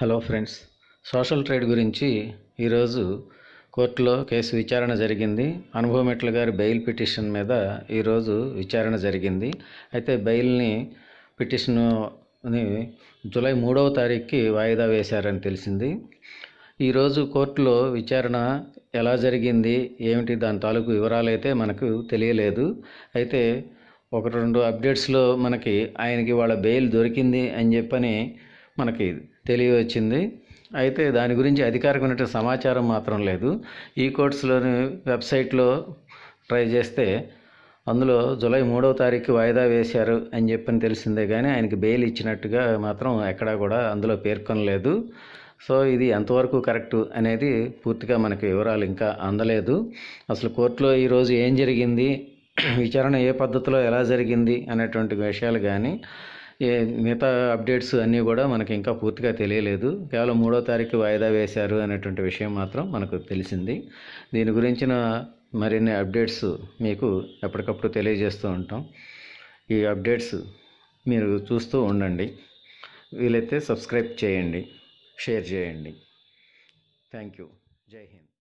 hello friends social trade గురించి ఈరోజు కోర్టులో కేసు విచారణ జరిగింది మెట్ల గారి బెయిల్ పిటిషన్ మీద ఈరోజు విచారణ జరిగింది అయితే బెయిల్ని పిటిషన్ని జూలై మూడవ తారీఖుకి వాయిదా వేశారని తెలిసింది ఈరోజు కోర్టులో విచారణ ఎలా జరిగింది ఏమిటి దాని తాలూకు వివరాలు అయితే మనకు తెలియలేదు అయితే ఒక రెండు అప్డేట్స్లో మనకి ఆయనకి వాళ్ళ బెయిల్ దొరికింది అని చెప్పని మనకి తెలియవచ్చింది అయితే దాని గురించి అధికారికమైన సమాచారం మాత్రం లేదు ఈ కోర్ట్స్లోని వెబ్సైట్లో ట్రై చేస్తే అందులో జూలై మూడవ తారీఖు వాయిదా వేశారు అని చెప్పని తెలిసిందే కానీ ఆయనకి బెయిల్ ఇచ్చినట్టుగా మాత్రం ఎక్కడా కూడా అందులో పేర్కొనలేదు సో ఇది ఎంతవరకు కరెక్ట్ అనేది పూర్తిగా మనకి వివరాలు ఇంకా అందలేదు అసలు కోర్టులో ఈరోజు ఏం జరిగింది విచారణ ఏ పద్ధతిలో ఎలా జరిగింది అనేటువంటి విషయాలు కానీ ఏ మిగతా అప్డేట్స్ అన్నీ కూడా మనకి ఇంకా పూర్తిగా తెలియలేదు కేవలం మూడో తారీఖు వాయిదా వేశారు అనేటువంటి విషయం మాత్రం మనకు తెలిసింది దీని గురించిన మరిన్ని అప్డేట్స్ మీకు ఎప్పటికప్పుడు తెలియజేస్తూ ఉంటాం ఈ అప్డేట్స్ మీరు చూస్తూ ఉండండి వీలైతే సబ్స్క్రైబ్ చేయండి షేర్ చేయండి థ్యాంక్ యూ జై హింద్